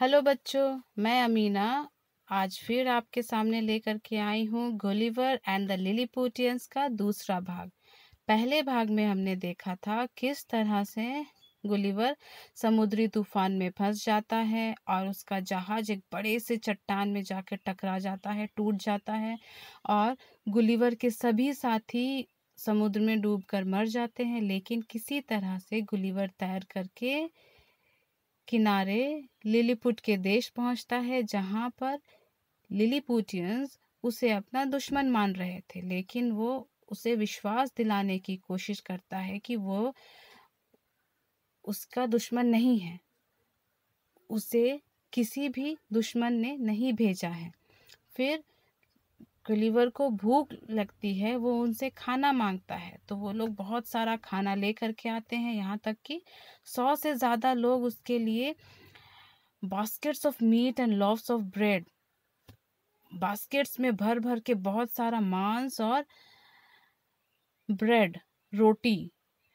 Hello बच्चों मैं अमीना आज फिर आपके सामने लेकर के आई हूँ गोलीवर एंड द लिलीपोटियंस का दूसरा भाग पहले भाग में हमने देखा था किस तरह से गुलीवर समुद्री तूफान में फंस जाता है और उसका जहाज एक बड़े से चट्टान में जाकर टकरा जाता है टूट जाता है और गुलीवर के सभी साथी समुद्र में कर मर जाते हैं लेकिन किसी तरह से गुलीवर तैर करके किनारे लिलीपुट के देश पहुंचता है जहां पर लिलीपुटियंस उसे अपना दुश्मन मान रहे थे लेकिन वो उसे विश्वास दिलाने की कोशिश करता है कि वो उसका दुश्मन नहीं है उसे किसी भी दुश्मन ने नहीं भेजा है फिर लीवर को भूख लगती है वो उनसे खाना मांगता है तो वो लोग बहुत सारा खाना ले करके के आते हैं यहाँ तक कि सौ से ज़्यादा लोग उसके लिए baskets of meat and loaves of bread baskets में भर भर के बहुत सारा मांस और ब्रेड रोटी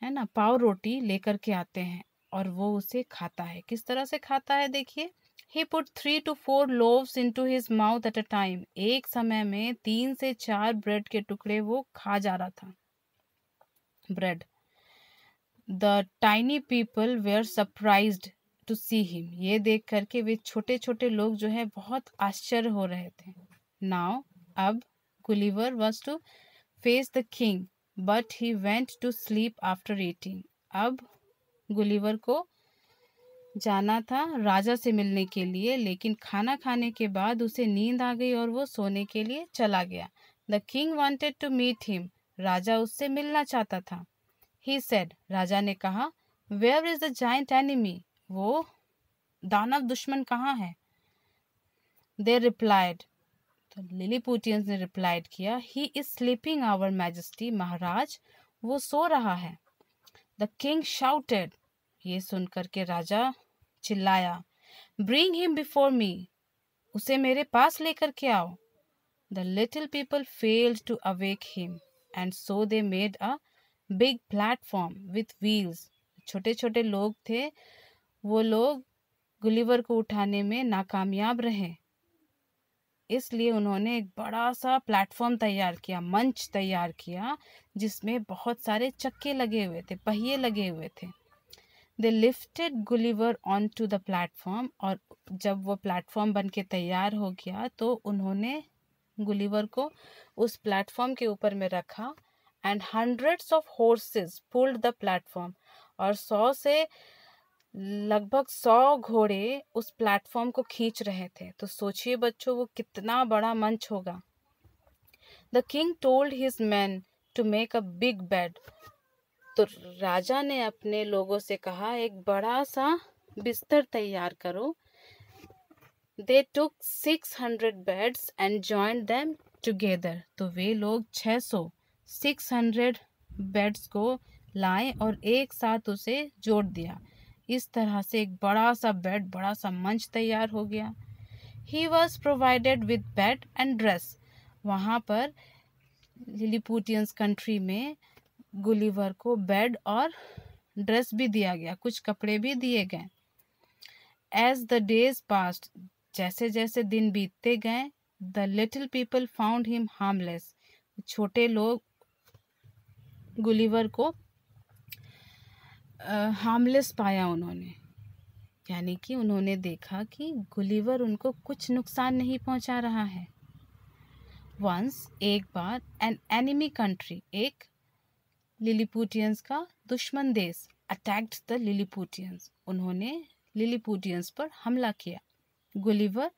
है ना पाव रोटी लेकर के आते हैं और वो उसे खाता है किस तरह से खाता है देखिए he put three two four loaves to his mouth at a time एक समय में तीन से चार ब्रेड के टुकड़े वो खा जा रहा था bread the tiny people were surprised to see him ये देख करके वे छोटे छोटे लोग जो है बहुत आश्चर्य हो रहे थे नाव अब Gulliver was to face the king but he went to sleep after eating अब गुलीवर को जाना था राजा से मिलने के लिए लेकिन खाना खाने के बाद उसे नींद आ गई और वो सोने के लिए चला गया the king wanted to meet him राजा उससे मिलना चाहता था ही सेड राजा ने कहा where is the giant enemy वो दानव दुश्मन कहाँ है दे रिप्लाइड तो पुटियंस ने रिप्लाइड किया he is sleeping our majesty महाराज वो सो रहा है द किंग शाउटेड ये सुनकर के राजा चिल्लाया ब्रिंग हिम बिफोर मी उसे मेरे पास लेकर के आओ the little people failed to awake him and so they made a big platform with wheels छोटे छोटे लोग थे वो लोग गुलीवर को उठाने में नाकामयाब रहे इसलिए उन्होंने एक बड़ा सा प्लेटफॉर्म तैयार किया मंच तैयार किया जिसमें बहुत सारे चक्के लगे हुए थे पहिए लगे हुए थे they lifted Gulliver on to the platform और जब वो प्लेटफॉर्म बन के तैयार हो गया तो उन्होंने गुलीवर को उस प्लेटफॉर्म के ऊपर में रखा and hundreds of horses pulled the platform और सौ से लगभग सौ घोड़े उस प्लेटफॉर्म को खींच रहे थे तो सोचिए बच्चों वो कितना बड़ा मंच होगा the king told his man to make a big bed तो राजा ने अपने लोगों से कहा एक बड़ा सा बिस्तर तैयार करो they took six hundred beds and join them together तो वे लोग छः सौ सिक्स हंड्रेड बेड्स को लाए और एक साथ उसे जोड़ दिया इस तरह से एक बड़ा सा बेड बड़ा सा मंच तैयार हो गया he was provided with bed and dress वहाँ पर लिलीपुटियंस कंट्री में गुलीवर को बेड और ड्रेस भी दिया गया कुछ कपड़े भी दिए गए एज द डेज पास्ट जैसे जैसे दिन बीतते गए the little people found him harmless छोटे लोग गुलीवर को हार्मलेस पाया उन्होंने यानी कि उन्होंने देखा कि गुलीवर उनको कुछ नुकसान नहीं पहुंचा रहा है वंस एक बार एन एनिमी कंट्री एक लिलीपुटियंस का दुश्मन देश अटैक्ड द लिलीपुटियंस उन्होंने लिलीपुटियंस पर हमला किया Gulliver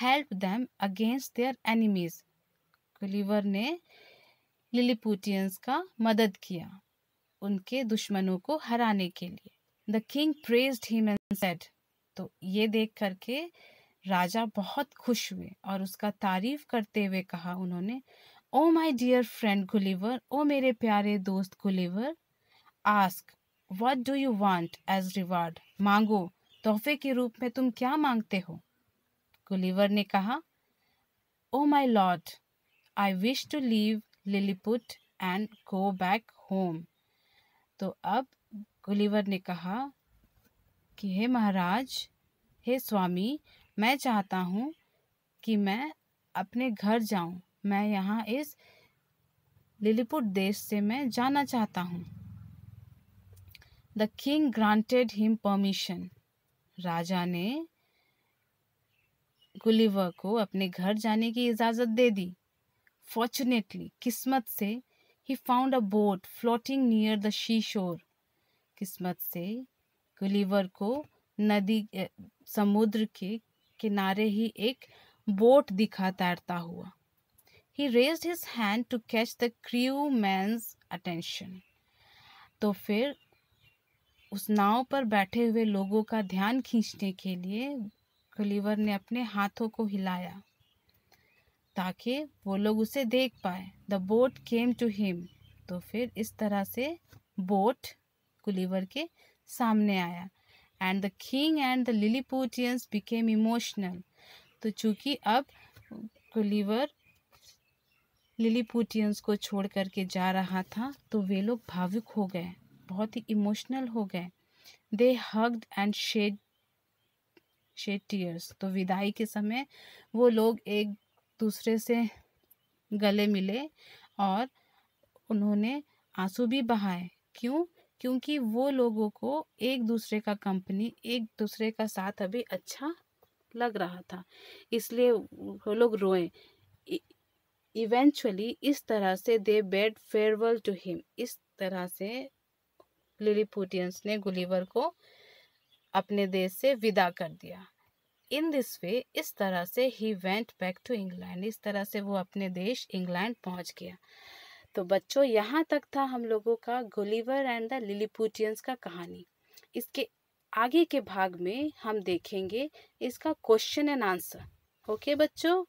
help them against their enemies Gulliver ने लिलीपुटियंस का मदद किया उनके दुश्मनों को हराने के लिए the king praised him and said तो ये देख करके राजा बहुत खुश हुए और उसका तारीफ करते हुए कहा उन्होंने O my dear friend Gulliver ओ मेरे प्यारे दोस्त Gulliver ask what do you want as reward मांगो तोहफे के रूप में तुम क्या मांगते हो गुलीवर ने कहा O my lord I wish to leave Lilliput and go back home तो अब गुलीवर ने कहा कि हे महाराज हे स्वामी मैं चाहता हूँ कि मैं अपने घर जाऊँ मैं यहाँ इस लिलीपुट देश से मैं जाना चाहता हूँ the king granted him permission राजा ने गुलिवर को अपने घर जाने की इजाज़त दे दी फॉर्चुनेटली किस्मत से ही found a boat floating near the she shore किस्मत से गुलिवर को नदी समुद्र के किनारे ही एक बोट दिखा तैरता हुआ he raised his hand to catch the man's attention. तो फिर उस नाव पर बैठे हुए लोगों का ध्यान खींचने के लिए कलीवर ने अपने हाथों को हिलाया ताकि वो लोग उसे देख पाए the boat came to him तो फिर इस तरह से बोट कुलीवर के सामने आया and the king and the Lilliputians became emotional तो चूंकि अब कुलीवर लिलीपुटियंस को छोड़ करके जा रहा था तो वे लोग भावुक हो गए बहुत ही इमोशनल हो गए they hugged and shed shed tears तो विदाई के समय वो लोग एक दूसरे से गले मिले और उन्होंने आंसू भी बहाए क्यों क्योंकि वो लोगों को एक दूसरे का कंपनी एक दूसरे का साथ अभी अच्छा लग रहा था इसलिए वो लोग रोए इवेंचुअली इस तरह से they bade farewell to him इस तरह से लिलीपुटियंस ने गुलीवर को अपने देश से विदा कर दिया इन दिस वे इस तरह से ही वेंट बैक टू इंग्लैंड इस तरह से वो अपने देश इंग्लैंड पहुंच गया तो बच्चों यहाँ तक था हम लोगों का गुलीवर एंड द लिलीपुटियंस का कहानी इसके आगे के भाग में हम देखेंगे इसका क्वेश्चन एंड आंसर ओके बच्चों